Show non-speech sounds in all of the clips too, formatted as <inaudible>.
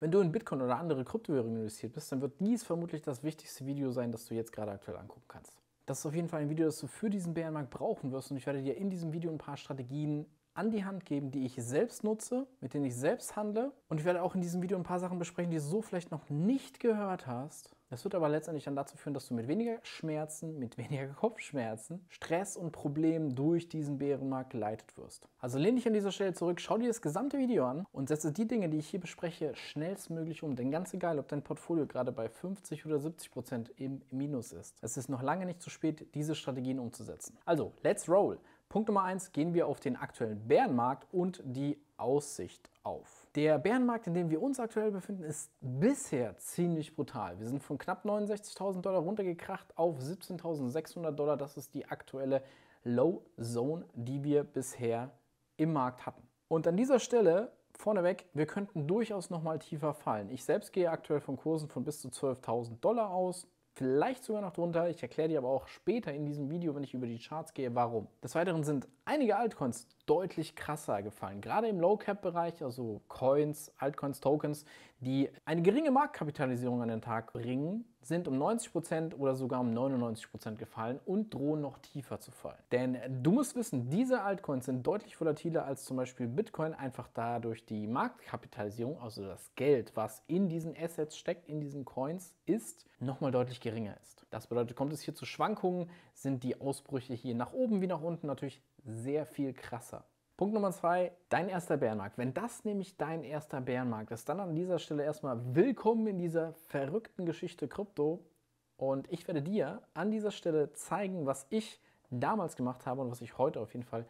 Wenn du in Bitcoin oder andere Kryptowährungen investiert bist, dann wird dies vermutlich das wichtigste Video sein, das du jetzt gerade aktuell angucken kannst. Das ist auf jeden Fall ein Video, das du für diesen Bärenmarkt brauchen wirst und ich werde dir in diesem Video ein paar Strategien an die Hand geben, die ich selbst nutze, mit denen ich selbst handle und ich werde auch in diesem Video ein paar Sachen besprechen, die du so vielleicht noch nicht gehört hast das wird aber letztendlich dann dazu führen, dass du mit weniger Schmerzen, mit weniger <laughs> Kopfschmerzen, Stress und Problemen durch diesen Bärenmarkt geleitet wirst. Also lehn dich an dieser Stelle zurück, schau dir das gesamte Video an und setze die Dinge, die ich hier bespreche, schnellstmöglich um. Denn ganz egal, ob dein Portfolio gerade bei 50 oder 70 Prozent im Minus ist, es ist noch lange nicht zu spät, diese Strategien umzusetzen. Also, let's roll! Punkt Nummer eins: gehen wir auf den aktuellen Bärenmarkt und die Aussicht auf. Der Bärenmarkt, in dem wir uns aktuell befinden, ist bisher ziemlich brutal. Wir sind von knapp 69.000 Dollar runtergekracht auf 17.600 Dollar. Das ist die aktuelle Low Zone, die wir bisher im Markt hatten. Und an dieser Stelle vorneweg, wir könnten durchaus noch mal tiefer fallen. Ich selbst gehe aktuell von Kursen von bis zu 12.000 Dollar aus, vielleicht sogar noch drunter. Ich erkläre dir aber auch später in diesem Video, wenn ich über die Charts gehe, warum. Des Weiteren sind einige Altcoins deutlich krasser gefallen. Gerade im Low-Cap-Bereich, also Coins, Altcoins, Tokens, die eine geringe Marktkapitalisierung an den Tag bringen, sind um 90% oder sogar um 99% gefallen und drohen noch tiefer zu fallen. Denn du musst wissen, diese Altcoins sind deutlich volatiler als zum Beispiel Bitcoin, einfach dadurch die Marktkapitalisierung, also das Geld, was in diesen Assets steckt, in diesen Coins ist, nochmal deutlich geringer ist. Das bedeutet, kommt es hier zu Schwankungen, sind die Ausbrüche hier nach oben wie nach unten natürlich sehr viel krasser. Punkt Nummer zwei, dein erster Bärenmarkt. Wenn das nämlich dein erster Bärenmarkt ist, dann an dieser Stelle erstmal willkommen in dieser verrückten Geschichte Krypto. Und ich werde dir an dieser Stelle zeigen, was ich damals gemacht habe und was ich heute auf jeden Fall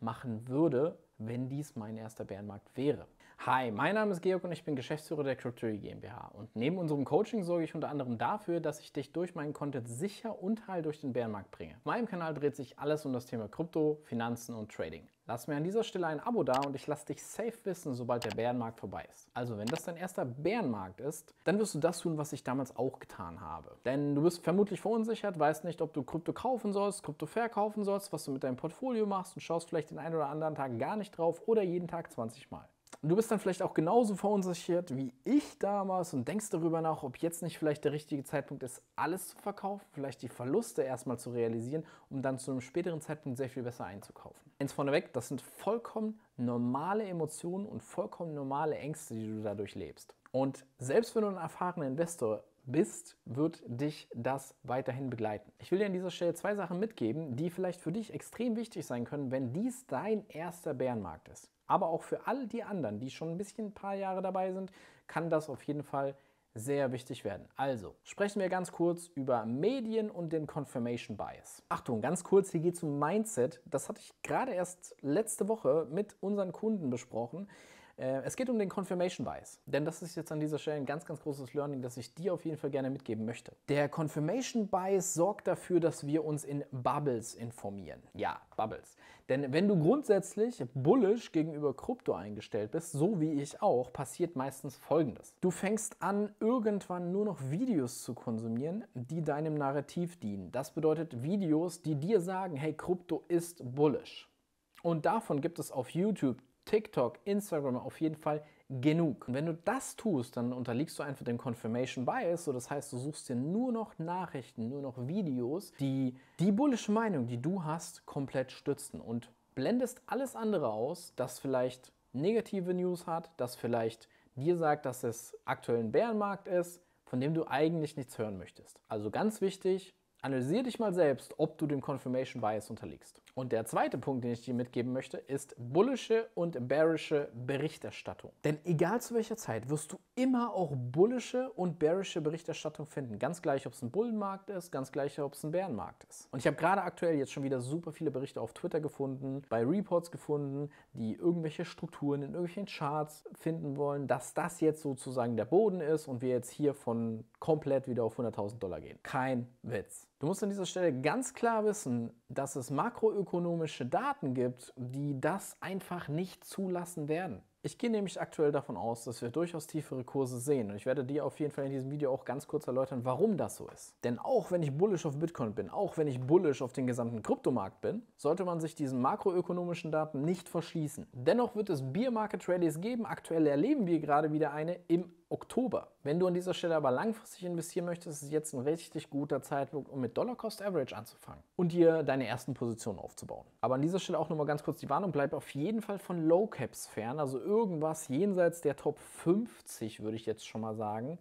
machen würde, wenn dies mein erster Bärenmarkt wäre. Hi, mein Name ist Georg und ich bin Geschäftsführer der Cryptory GmbH. Und neben unserem Coaching sorge ich unter anderem dafür, dass ich dich durch meinen Content sicher und heil durch den Bärenmarkt bringe. Auf meinem Kanal dreht sich alles um das Thema Krypto, Finanzen und Trading. Lass mir an dieser Stelle ein Abo da und ich lasse dich safe wissen, sobald der Bärenmarkt vorbei ist. Also, wenn das dein erster Bärenmarkt ist, dann wirst du das tun, was ich damals auch getan habe. Denn du bist vermutlich verunsichert, weißt nicht, ob du Krypto kaufen sollst, Krypto verkaufen sollst, was du mit deinem Portfolio machst und schaust vielleicht den einen oder anderen Tag gar nicht drauf oder jeden Tag 20 Mal. Und du bist dann vielleicht auch genauso verunsichert wie ich damals und denkst darüber nach, ob jetzt nicht vielleicht der richtige Zeitpunkt ist, alles zu verkaufen, vielleicht die Verluste erstmal zu realisieren, um dann zu einem späteren Zeitpunkt sehr viel besser einzukaufen. Eins vorneweg, das sind vollkommen normale Emotionen und vollkommen normale Ängste, die du dadurch lebst. Und selbst wenn du ein erfahrener Investor bist, wird dich das weiterhin begleiten. Ich will dir an dieser Stelle zwei Sachen mitgeben, die vielleicht für dich extrem wichtig sein können, wenn dies dein erster Bärenmarkt ist. Aber auch für all die anderen, die schon ein bisschen ein paar Jahre dabei sind, kann das auf jeden Fall sehr wichtig werden. Also, sprechen wir ganz kurz über Medien und den Confirmation Bias. Achtung, ganz kurz, hier geht es um Mindset. Das hatte ich gerade erst letzte Woche mit unseren Kunden besprochen. Äh, es geht um den Confirmation Bias, denn das ist jetzt an dieser Stelle ein ganz, ganz großes Learning, das ich dir auf jeden Fall gerne mitgeben möchte. Der Confirmation Bias sorgt dafür, dass wir uns in Bubbles informieren. Ja, Bubbles. Denn wenn du grundsätzlich bullish gegenüber Krypto eingestellt bist, so wie ich auch, passiert meistens Folgendes. Du fängst an, irgendwann nur noch Videos zu konsumieren, die deinem Narrativ dienen. Das bedeutet Videos, die dir sagen, hey, Krypto ist bullish. Und davon gibt es auf YouTube TikTok, Instagram auf jeden Fall genug. Und wenn du das tust, dann unterliegst du einfach dem Confirmation Bias. So, das heißt, du suchst dir nur noch Nachrichten, nur noch Videos, die die bullische Meinung, die du hast, komplett stützen und blendest alles andere aus, das vielleicht negative News hat, das vielleicht dir sagt, dass es aktuell ein Bärenmarkt ist, von dem du eigentlich nichts hören möchtest. Also ganz wichtig, analysiere dich mal selbst, ob du dem Confirmation Bias unterliegst. Und der zweite Punkt, den ich dir mitgeben möchte, ist bullische und bearische Berichterstattung. Denn egal zu welcher Zeit wirst du immer auch bullische und bearische Berichterstattung finden. Ganz gleich, ob es ein Bullenmarkt ist, ganz gleich, ob es ein Bärenmarkt ist. Und ich habe gerade aktuell jetzt schon wieder super viele Berichte auf Twitter gefunden, bei Reports gefunden, die irgendwelche Strukturen in irgendwelchen Charts finden wollen, dass das jetzt sozusagen der Boden ist und wir jetzt hier von komplett wieder auf 100.000 Dollar gehen. Kein Witz. Du musst an dieser Stelle ganz klar wissen, dass es makroökonomische Daten gibt, die das einfach nicht zulassen werden. Ich gehe nämlich aktuell davon aus, dass wir durchaus tiefere Kurse sehen und ich werde dir auf jeden Fall in diesem Video auch ganz kurz erläutern, warum das so ist. Denn auch wenn ich bullish auf Bitcoin bin, auch wenn ich bullish auf den gesamten Kryptomarkt bin, sollte man sich diesen makroökonomischen Daten nicht verschließen. Dennoch wird es Beer Market Rallies geben, aktuell erleben wir gerade wieder eine im Oktober. Wenn du an dieser Stelle aber langfristig investieren möchtest, ist jetzt ein richtig guter Zeitpunkt, um mit Dollar Cost Average anzufangen und dir deine ersten Positionen aufzubauen. Aber an dieser Stelle auch nochmal ganz kurz die Warnung, bleib auf jeden Fall von Low Caps fern, also irgendwas jenseits der Top 50, würde ich jetzt schon mal sagen,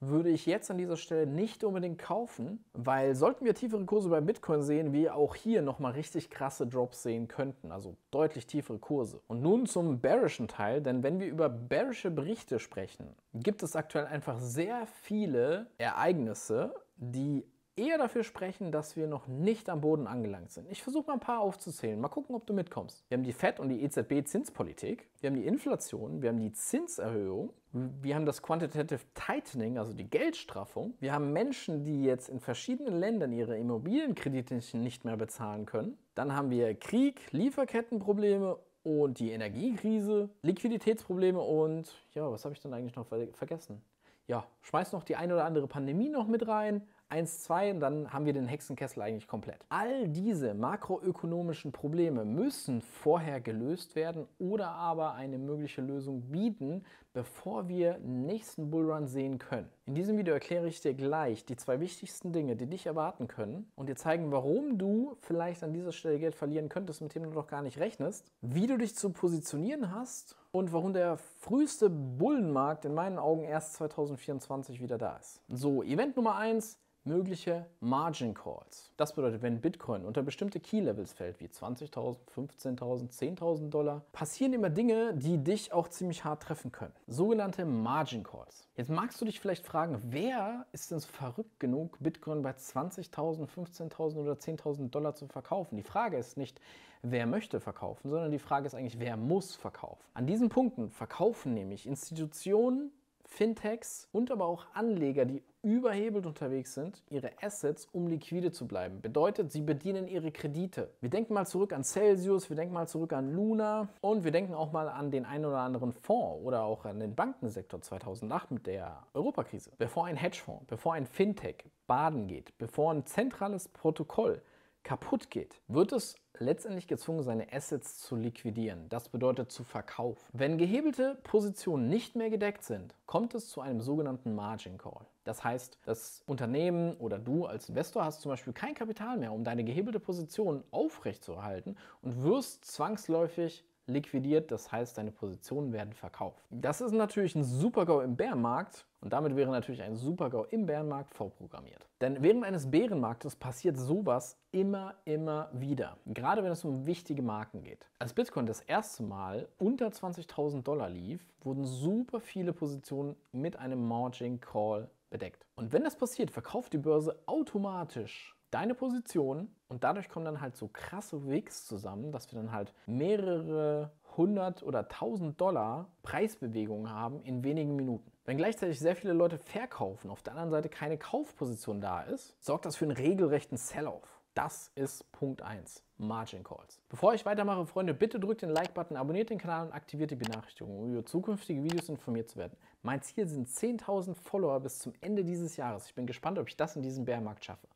würde ich jetzt an dieser Stelle nicht unbedingt kaufen, weil sollten wir tiefere Kurse bei Bitcoin sehen, wir auch hier nochmal richtig krasse Drops sehen könnten, also deutlich tiefere Kurse. Und nun zum bearischen Teil, denn wenn wir über bearische Berichte sprechen, gibt es aktuell einfach sehr viele Ereignisse, die eher dafür sprechen, dass wir noch nicht am Boden angelangt sind. Ich versuche mal ein paar aufzuzählen. Mal gucken, ob du mitkommst. Wir haben die FED und die EZB Zinspolitik. Wir haben die Inflation. Wir haben die Zinserhöhung. Wir haben das Quantitative Tightening, also die Geldstraffung. Wir haben Menschen, die jetzt in verschiedenen Ländern ihre Immobilienkredite nicht mehr bezahlen können. Dann haben wir Krieg, Lieferkettenprobleme und die Energiekrise, Liquiditätsprobleme und ja, was habe ich dann eigentlich noch vergessen? Ja, schmeiß noch die ein oder andere Pandemie noch mit rein, 1, 2 und dann haben wir den Hexenkessel eigentlich komplett. All diese makroökonomischen Probleme müssen vorher gelöst werden oder aber eine mögliche Lösung bieten, bevor wir nächsten Bullrun sehen können. In diesem Video erkläre ich dir gleich die zwei wichtigsten Dinge, die dich erwarten können und dir zeigen, warum du vielleicht an dieser Stelle Geld verlieren könntest, mit dem du noch gar nicht rechnest, wie du dich zu positionieren hast und warum der früheste Bullenmarkt in meinen Augen erst 2024 wieder da ist. So, Event Nummer 1, mögliche Margin Calls. Das bedeutet, wenn Bitcoin unter bestimmte Key-Levels fällt, wie 20.000, 15.000, 10.000 Dollar, passieren immer Dinge, die dich auch ziemlich hart treffen können sogenannte Margin Calls. Jetzt magst du dich vielleicht fragen, wer ist denn so verrückt genug, Bitcoin bei 20.000, 15.000 oder 10.000 Dollar zu verkaufen? Die Frage ist nicht, wer möchte verkaufen, sondern die Frage ist eigentlich, wer muss verkaufen. An diesen Punkten verkaufen nämlich Institutionen, Fintechs und aber auch Anleger, die überhebelt unterwegs sind, ihre Assets, um liquide zu bleiben. Bedeutet, sie bedienen ihre Kredite. Wir denken mal zurück an Celsius, wir denken mal zurück an Luna und wir denken auch mal an den einen oder anderen Fonds oder auch an den Bankensektor 2008 mit der Europakrise. Bevor ein Hedgefonds, bevor ein Fintech baden geht, bevor ein zentrales Protokoll kaputt geht, wird es letztendlich gezwungen, seine Assets zu liquidieren. Das bedeutet zu verkaufen. Wenn gehebelte Positionen nicht mehr gedeckt sind, kommt es zu einem sogenannten Margin Call. Das heißt, das Unternehmen oder du als Investor hast zum Beispiel kein Kapital mehr, um deine gehebelte Position aufrechtzuerhalten und wirst zwangsläufig liquidiert, das heißt, deine Positionen werden verkauft. Das ist natürlich ein Super-GAU im Bärenmarkt und damit wäre natürlich ein Super-GAU im Bärenmarkt vorprogrammiert. Denn während eines Bärenmarktes passiert sowas immer, immer wieder. Gerade wenn es um wichtige Marken geht. Als Bitcoin das erste Mal unter 20.000 Dollar lief, wurden super viele Positionen mit einem Margin Call bedeckt. Und wenn das passiert, verkauft die Börse automatisch deine Position und dadurch kommen dann halt so krasse Wigs zusammen, dass wir dann halt mehrere hundert oder tausend Dollar Preisbewegungen haben in wenigen Minuten. Wenn gleichzeitig sehr viele Leute verkaufen, auf der anderen Seite keine Kaufposition da ist, sorgt das für einen regelrechten Sell-off. Das ist Punkt 1, Margin Calls. Bevor ich weitermache, Freunde, bitte drückt den Like-Button, abonniert den Kanal und aktiviert die Benachrichtigung, um über zukünftige Videos informiert zu werden. Mein Ziel sind 10.000 Follower bis zum Ende dieses Jahres. Ich bin gespannt, ob ich das in diesem Bärmarkt schaffe.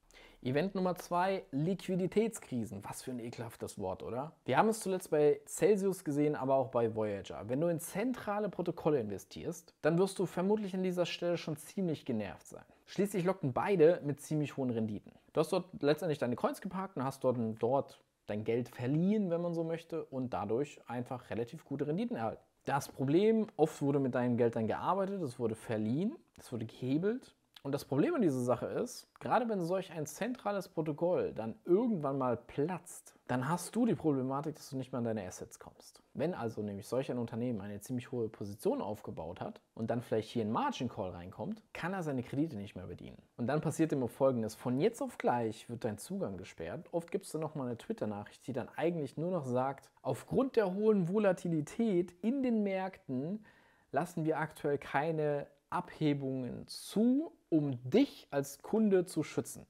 Event Nummer zwei: Liquiditätskrisen. Was für ein ekelhaftes Wort, oder? Wir haben es zuletzt bei Celsius gesehen, aber auch bei Voyager. Wenn du in zentrale Protokolle investierst, dann wirst du vermutlich an dieser Stelle schon ziemlich genervt sein. Schließlich locken beide mit ziemlich hohen Renditen. Du hast dort letztendlich deine Coins geparkt und hast dort, dort dein Geld verliehen, wenn man so möchte, und dadurch einfach relativ gute Renditen erhalten. Das Problem, oft wurde mit deinem Geld dann gearbeitet, es wurde verliehen, es wurde gehebelt und das Problem an dieser Sache ist, gerade wenn solch ein zentrales Protokoll dann irgendwann mal platzt, dann hast du die Problematik, dass du nicht mehr an deine Assets kommst. Wenn also nämlich solch ein Unternehmen eine ziemlich hohe Position aufgebaut hat und dann vielleicht hier ein Margin Call reinkommt, kann er seine Kredite nicht mehr bedienen. Und dann passiert immer Folgendes. Von jetzt auf gleich wird dein Zugang gesperrt. Oft gibt es dann nochmal eine Twitter-Nachricht, die dann eigentlich nur noch sagt, aufgrund der hohen Volatilität in den Märkten lassen wir aktuell keine Abhebungen zu, um dich als Kunde zu schützen.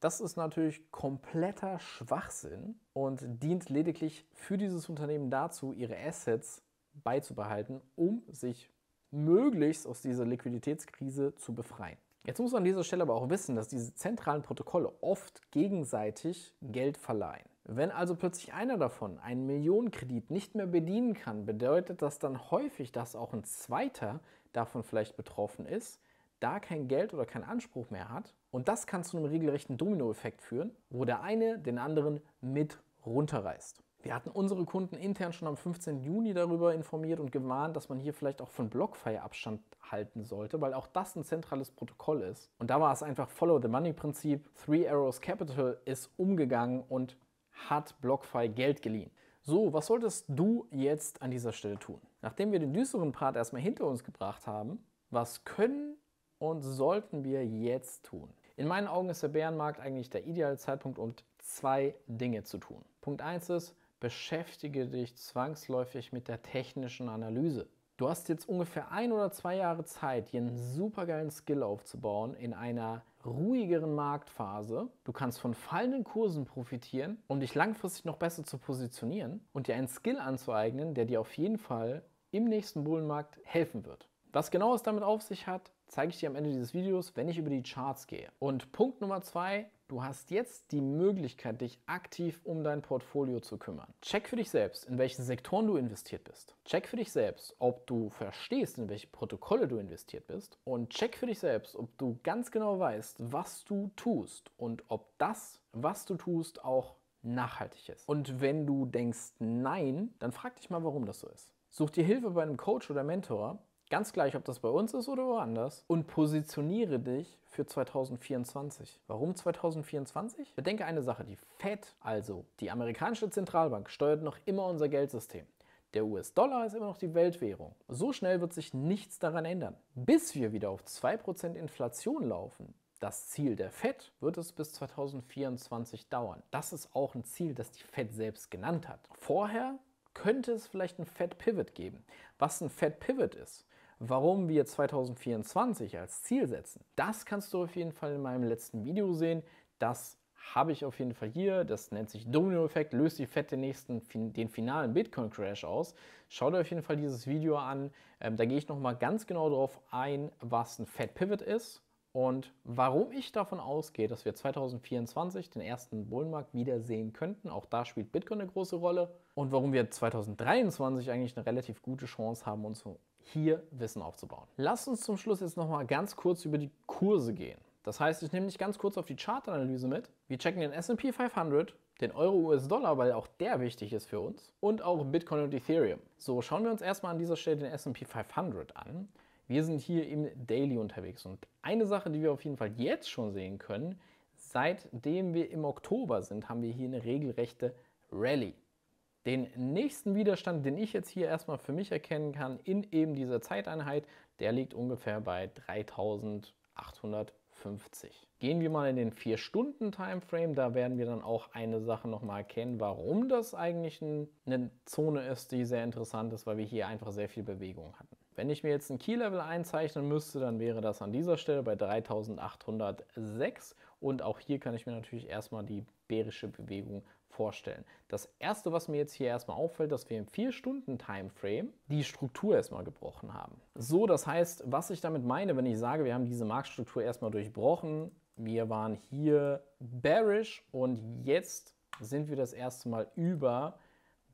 Das ist natürlich kompletter Schwachsinn und dient lediglich für dieses Unternehmen dazu, ihre Assets beizubehalten, um sich möglichst aus dieser Liquiditätskrise zu befreien. Jetzt muss man an dieser Stelle aber auch wissen, dass diese zentralen Protokolle oft gegenseitig Geld verleihen. Wenn also plötzlich einer davon einen Millionenkredit nicht mehr bedienen kann, bedeutet das dann häufig, dass auch ein zweiter davon vielleicht betroffen ist, da kein Geld oder keinen Anspruch mehr hat. Und das kann zu einem regelrechten Dominoeffekt führen, wo der eine den anderen mit runterreißt. Wir hatten unsere Kunden intern schon am 15. Juni darüber informiert und gewarnt, dass man hier vielleicht auch von Blockfire Abstand halten sollte, weil auch das ein zentrales Protokoll ist. Und da war es einfach Follow the Money Prinzip. Three Arrows Capital ist umgegangen und hat BlockFi Geld geliehen. So, was solltest du jetzt an dieser Stelle tun? Nachdem wir den düsteren Part erstmal hinter uns gebracht haben, was können und sollten wir jetzt tun? In meinen Augen ist der Bärenmarkt eigentlich der ideale Zeitpunkt, um zwei Dinge zu tun. Punkt 1 ist, beschäftige dich zwangsläufig mit der technischen Analyse. Du hast jetzt ungefähr ein oder zwei Jahre Zeit, dir einen supergeilen Skill aufzubauen in einer ruhigeren Marktphase. Du kannst von fallenden Kursen profitieren, um dich langfristig noch besser zu positionieren und dir einen Skill anzueignen, der dir auf jeden Fall im nächsten Bullenmarkt helfen wird. Was genau es damit auf sich hat, zeige ich dir am Ende dieses Videos, wenn ich über die Charts gehe. Und Punkt Nummer zwei, du hast jetzt die Möglichkeit, dich aktiv um dein Portfolio zu kümmern. Check für dich selbst, in welchen Sektoren du investiert bist. Check für dich selbst, ob du verstehst, in welche Protokolle du investiert bist. Und check für dich selbst, ob du ganz genau weißt, was du tust und ob das, was du tust, auch nachhaltig ist. Und wenn du denkst nein, dann frag dich mal, warum das so ist. Such dir Hilfe bei einem Coach oder Mentor Ganz gleich, ob das bei uns ist oder woanders. Und positioniere dich für 2024. Warum 2024? Bedenke eine Sache, die Fed, also die amerikanische Zentralbank, steuert noch immer unser Geldsystem. Der US-Dollar ist immer noch die Weltwährung. So schnell wird sich nichts daran ändern. Bis wir wieder auf 2% Inflation laufen, das Ziel der Fed wird es bis 2024 dauern. Das ist auch ein Ziel, das die Fed selbst genannt hat. Vorher könnte es vielleicht ein Fed Pivot geben. Was ein Fed Pivot ist, Warum wir 2024 als Ziel setzen, das kannst du auf jeden Fall in meinem letzten Video sehen. Das habe ich auf jeden Fall hier. Das nennt sich Domino-Effekt, löst die Fett den, nächsten, den finalen Bitcoin-Crash aus. Schau dir auf jeden Fall dieses Video an. Ähm, da gehe ich nochmal ganz genau darauf ein, was ein Fett-Pivot ist und warum ich davon ausgehe, dass wir 2024 den ersten Bullenmarkt wiedersehen könnten. Auch da spielt Bitcoin eine große Rolle. Und warum wir 2023 eigentlich eine relativ gute Chance haben, uns hier Wissen aufzubauen. Lass uns zum Schluss jetzt nochmal ganz kurz über die Kurse gehen. Das heißt, ich nehme dich ganz kurz auf die Chartanalyse mit. Wir checken den S&P 500, den Euro-US-Dollar, weil auch der wichtig ist für uns, und auch Bitcoin und Ethereum. So, schauen wir uns erstmal an dieser Stelle den S&P 500 an. Wir sind hier im Daily unterwegs und eine Sache, die wir auf jeden Fall jetzt schon sehen können, seitdem wir im Oktober sind, haben wir hier eine regelrechte Rallye. Den nächsten Widerstand, den ich jetzt hier erstmal für mich erkennen kann, in eben dieser Zeiteinheit, der liegt ungefähr bei 3850. Gehen wir mal in den 4-Stunden-Timeframe, da werden wir dann auch eine Sache nochmal erkennen, warum das eigentlich eine Zone ist, die sehr interessant ist, weil wir hier einfach sehr viel Bewegung hatten. Wenn ich mir jetzt ein Key-Level einzeichnen müsste, dann wäre das an dieser Stelle bei 3806 und auch hier kann ich mir natürlich erstmal die bärische Bewegung vorstellen. Das erste, was mir jetzt hier erstmal auffällt, dass wir im 4-Stunden-Timeframe die Struktur erstmal gebrochen haben. So, das heißt, was ich damit meine, wenn ich sage, wir haben diese Marktstruktur erstmal durchbrochen, wir waren hier bearish und jetzt sind wir das erste Mal über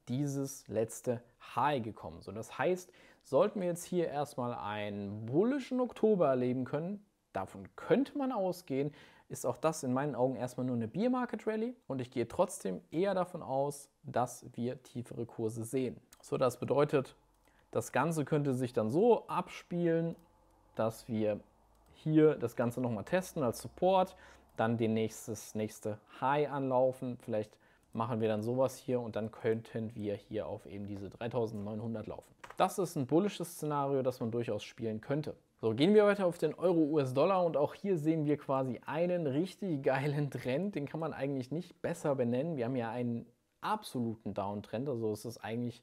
dieses letzte High gekommen. So, das heißt, sollten wir jetzt hier erstmal einen bullischen Oktober erleben können, davon könnte man ausgehen, ist auch das in meinen Augen erstmal nur eine Beer Market Rally und ich gehe trotzdem eher davon aus, dass wir tiefere Kurse sehen. So, das bedeutet, das Ganze könnte sich dann so abspielen, dass wir hier das Ganze nochmal testen als Support, dann den nächstes, nächste High anlaufen, vielleicht machen wir dann sowas hier und dann könnten wir hier auf eben diese 3900 laufen. Das ist ein bullisches Szenario, das man durchaus spielen könnte. So, gehen wir weiter auf den Euro-US-Dollar und auch hier sehen wir quasi einen richtig geilen <laughs> Trend. Den kann man eigentlich nicht besser benennen. Wir haben ja einen absoluten Downtrend, also es ist eigentlich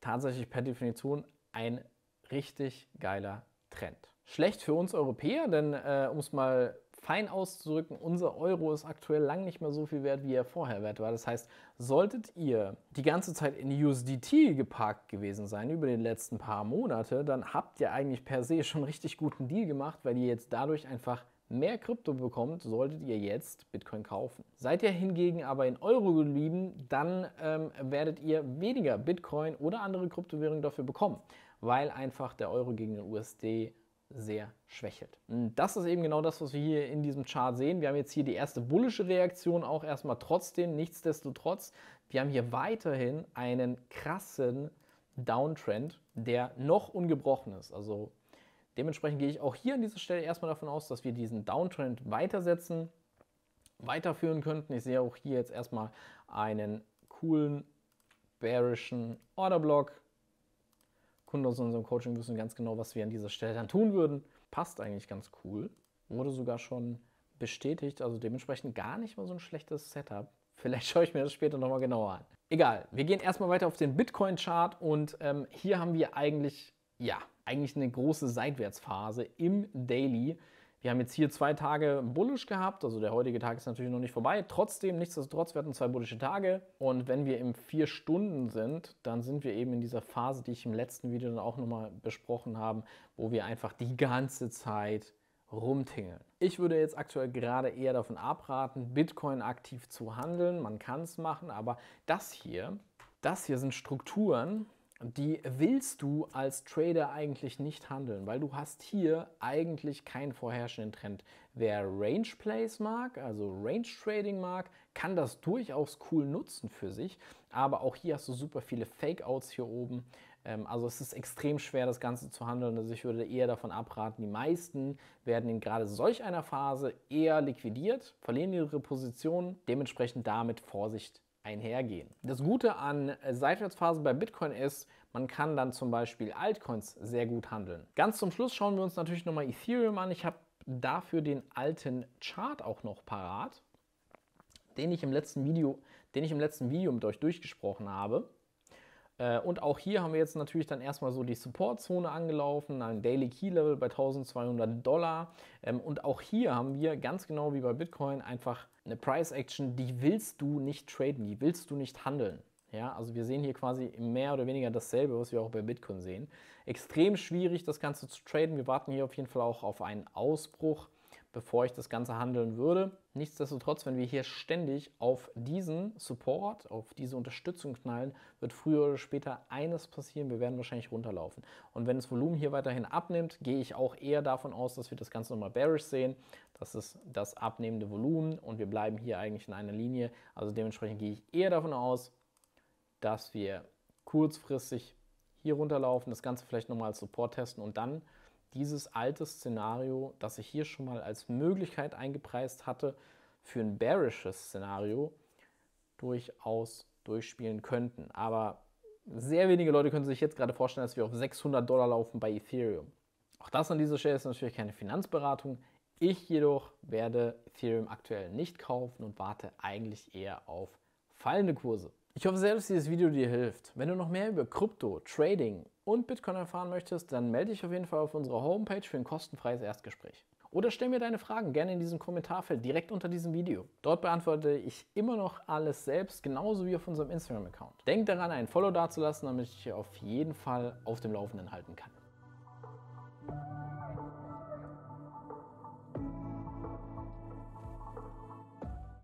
tatsächlich per Definition ein richtig geiler Trend. Schlecht für uns Europäer, denn äh, um es mal fein auszudrücken, unser Euro ist aktuell lang nicht mehr so viel wert, wie er vorher wert war. Das heißt, solltet ihr die ganze Zeit in USDT geparkt gewesen sein über den letzten paar Monate, dann habt ihr eigentlich per se schon richtig guten Deal gemacht, weil ihr jetzt dadurch einfach mehr Krypto bekommt, solltet ihr jetzt Bitcoin kaufen. Seid ihr hingegen aber in Euro geblieben, dann ähm, werdet ihr weniger Bitcoin oder andere Kryptowährungen dafür bekommen, weil einfach der Euro gegen den USD sehr schwächelt. das ist eben genau das, was wir hier in diesem Chart sehen. Wir haben jetzt hier die erste bullische Reaktion auch erstmal trotzdem, nichtsdestotrotz. Wir haben hier weiterhin einen krassen Downtrend, der noch ungebrochen ist. Also dementsprechend gehe ich auch hier an dieser Stelle erstmal davon aus, dass wir diesen Downtrend weitersetzen, weiterführen könnten. Ich sehe auch hier jetzt erstmal einen coolen bearischen Orderblock, Kunden aus unserem Coaching wissen ganz genau, was wir an dieser Stelle dann tun würden. Passt eigentlich ganz cool. Wurde sogar schon bestätigt, also dementsprechend gar nicht mal so ein schlechtes Setup. Vielleicht schaue ich mir das später nochmal genauer an. Egal, wir gehen erstmal weiter auf den Bitcoin-Chart und ähm, hier haben wir eigentlich, ja, eigentlich eine große Seitwärtsphase im Daily. Wir haben jetzt hier zwei Tage bullisch gehabt, also der heutige Tag ist natürlich noch nicht vorbei. Trotzdem, nichtsdestotrotz, wir hatten zwei bullische Tage und wenn wir im vier Stunden sind, dann sind wir eben in dieser Phase, die ich im letzten Video dann auch nochmal besprochen habe, wo wir einfach die ganze Zeit rumtingeln. Ich würde jetzt aktuell gerade eher davon abraten, Bitcoin aktiv zu handeln. Man kann es machen, aber das hier, das hier sind Strukturen, die willst du als Trader eigentlich nicht handeln, weil du hast hier eigentlich keinen vorherrschenden Trend. Wer Range Plays mag, also Range Trading mag, kann das durchaus cool nutzen für sich, aber auch hier hast du super viele Fake Outs hier oben. Ähm, also es ist extrem schwer, das Ganze zu handeln. Also ich würde eher davon abraten, die meisten werden in gerade solch einer Phase eher liquidiert, verlieren ihre Positionen, dementsprechend damit Vorsicht einhergehen. Das Gute an Seitwärtsphasen bei Bitcoin ist, man kann dann zum Beispiel Altcoins sehr gut handeln. Ganz zum Schluss schauen wir uns natürlich nochmal Ethereum an. Ich habe dafür den alten Chart auch noch parat, den ich im letzten Video, den ich im letzten Video mit euch durchgesprochen habe. Äh, und auch hier haben wir jetzt natürlich dann erstmal so die Support-Zone angelaufen, ein Daily Key Level bei 1200 Dollar. Ähm, und auch hier haben wir ganz genau wie bei Bitcoin einfach eine Price Action, die willst du nicht traden, die willst du nicht handeln. Ja, also wir sehen hier quasi mehr oder weniger dasselbe, was wir auch bei Bitcoin sehen. Extrem schwierig, das Ganze zu traden. Wir warten hier auf jeden Fall auch auf einen Ausbruch bevor ich das Ganze handeln würde. Nichtsdestotrotz, wenn wir hier ständig auf diesen Support, auf diese Unterstützung knallen, wird früher oder später eines passieren, wir werden wahrscheinlich runterlaufen. Und wenn das Volumen hier weiterhin abnimmt, gehe ich auch eher davon aus, dass wir das Ganze nochmal bearish sehen. Das ist das abnehmende Volumen und wir bleiben hier eigentlich in einer Linie. Also dementsprechend gehe ich eher davon aus, dass wir kurzfristig hier runterlaufen, das Ganze vielleicht nochmal als Support testen und dann dieses alte Szenario, das ich hier schon mal als Möglichkeit eingepreist hatte, für ein bearisches Szenario durchaus durchspielen könnten. Aber sehr wenige Leute können sich jetzt gerade vorstellen, dass wir auf 600 Dollar laufen bei Ethereum. Auch das an dieser Stelle ist natürlich keine Finanzberatung. Ich jedoch werde Ethereum aktuell nicht kaufen und warte eigentlich eher auf fallende Kurse. Ich hoffe sehr, dass dieses Video dir hilft. Wenn du noch mehr über Krypto, Trading und Bitcoin erfahren möchtest, dann melde dich auf jeden Fall auf unserer Homepage für ein kostenfreies Erstgespräch. Oder stell mir deine Fragen gerne in diesem Kommentarfeld direkt unter diesem Video. Dort beantworte ich immer noch alles selbst, genauso wie auf unserem Instagram-Account. Denk daran, ein Follow dazulassen, damit ich dich auf jeden Fall auf dem Laufenden halten kann.